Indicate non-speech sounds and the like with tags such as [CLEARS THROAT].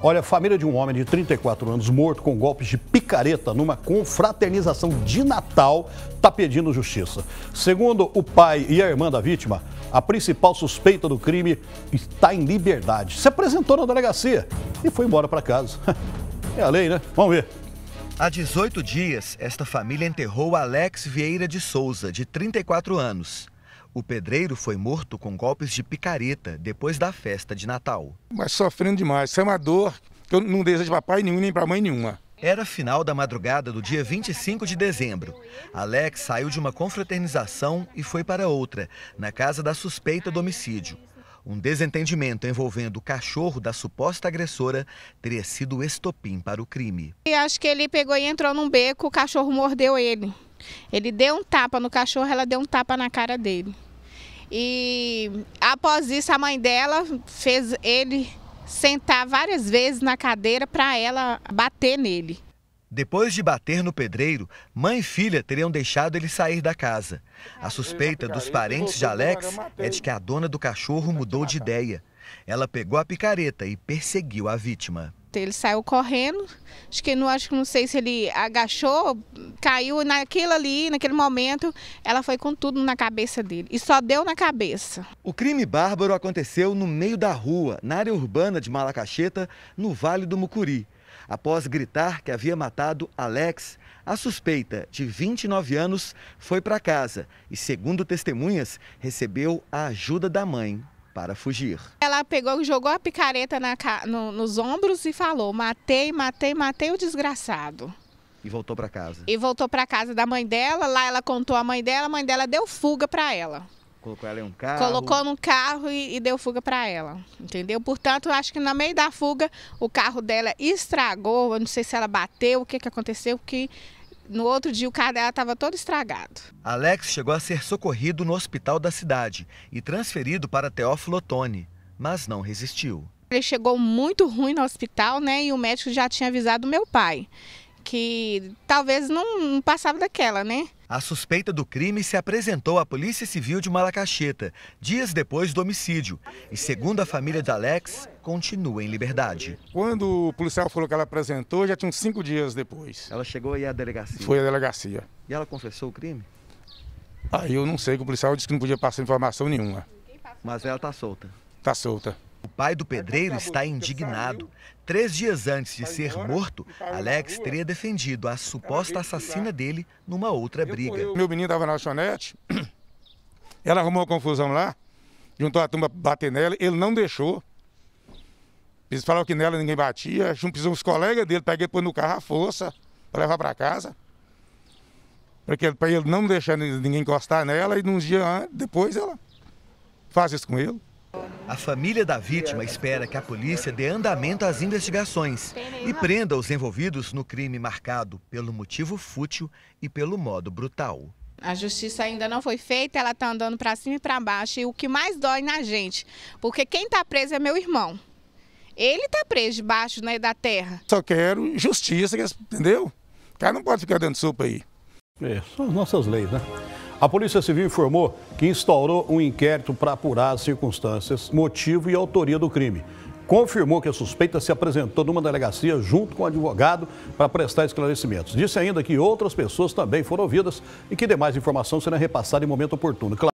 Olha, a família de um homem de 34 anos morto com golpes de picareta numa confraternização de Natal está pedindo justiça. Segundo o pai e a irmã da vítima, a principal suspeita do crime está em liberdade. Se apresentou na delegacia e foi embora para casa. [LAUGHS] É a lei, né? Vamos ver. Há 18 dias, esta família enterrou Alex Vieira de Souza, de 34 anos. O pedreiro foi morto com golpes de picareta depois da festa de Natal. Mas sofrendo demais, isso é uma dor que eu não desejo para pai nenhum nem para mãe nenhuma. Era final da madrugada do dia 25 de dezembro. Alex saiu de uma confraternização e foi para outra, na casa da suspeita do homicídio. Um desentendimento envolvendo o cachorro da suposta agressora teria sido o estopim para o crime. E acho que ele pegou e entrou num beco, o cachorro mordeu ele. Ele deu um tapa no cachorro, ela deu um tapa na cara dele. E após isso, a mãe dela fez ele sentar várias vezes na cadeira para ela bater nele. Depois de bater no pedreiro, mãe e filha teriam deixado ele sair da casa. A suspeita dos parentes de Alex é de que a dona do cachorro mudou de ideia ela pegou a picareta e perseguiu a vítima. Ele saiu correndo, acho que não acho que não sei se ele agachou, caiu naquilo ali, naquele momento, ela foi com tudo na cabeça dele e só deu na cabeça. O crime bárbaro aconteceu no meio da rua, na área urbana de Malacacheta, no Vale do Mucuri. Após gritar que havia matado Alex, a suspeita, de 29 anos, foi para casa e, segundo testemunhas, recebeu a ajuda da mãe para fugir. Ela pegou jogou a picareta na, no, nos ombros e falou: matei, matei, matei o desgraçado. E voltou para casa. E voltou para casa da mãe dela. Lá ela contou a mãe dela. A mãe dela deu fuga para ela. Colocou ela em um carro. Colocou num carro e, e deu fuga para ela. Entendeu? Portanto, acho que no meio da fuga o carro dela estragou. Eu não sei se ela bateu, o que, que aconteceu, que no outro dia o carro estava todo estragado. Alex chegou a ser socorrido no hospital da cidade e transferido para Teófilo Otoni, mas não resistiu. Ele chegou muito ruim no hospital, né? E o médico já tinha avisado meu pai que talvez não, não passava daquela, né? A suspeita do crime se apresentou à Polícia Civil de Malacacheta dias depois do homicídio. E segundo a família de Alex, continua em liberdade. Quando o policial falou que ela apresentou, já tinha cinco dias depois. Ela chegou aí à delegacia? Foi à delegacia. E ela confessou o crime? Aí ah, eu não sei, o policial disse que não podia passar informação nenhuma. Mas ela está solta? Está solta pai do pedreiro está indignado. Três dias antes de ser morto, Alex teria defendido a suposta assassina dele numa outra briga. Meu menino estava na lanchonete, [CLEARS THROAT] ela arrumou uma confusão lá, juntou a turma bater nela, ele não deixou. Eles falaram que nela ninguém batia, juntou os colegas dele, peguei pôr no carro à força para levar para casa. Para ele, pra ele não deixar ninguém encostar nela e uns dias depois ela faz isso com ele. A família da vítima espera que a polícia dê andamento às investigações e prenda os envolvidos no crime marcado pelo motivo fútil e pelo modo brutal. A justiça ainda não foi feita, ela está andando para cima e para baixo. E o que mais dói na gente, porque quem está preso é meu irmão. Ele está preso debaixo né, da terra. Só quero justiça, entendeu? O cara não pode ficar dentro de sopa aí. É, são as nossas leis, né? A Polícia Civil informou que instaurou um inquérito para apurar as circunstâncias, motivo e autoria do crime. Confirmou que a suspeita se apresentou numa delegacia junto com o advogado para prestar esclarecimentos. Disse ainda que outras pessoas também foram ouvidas e que demais informações serão repassadas em momento oportuno.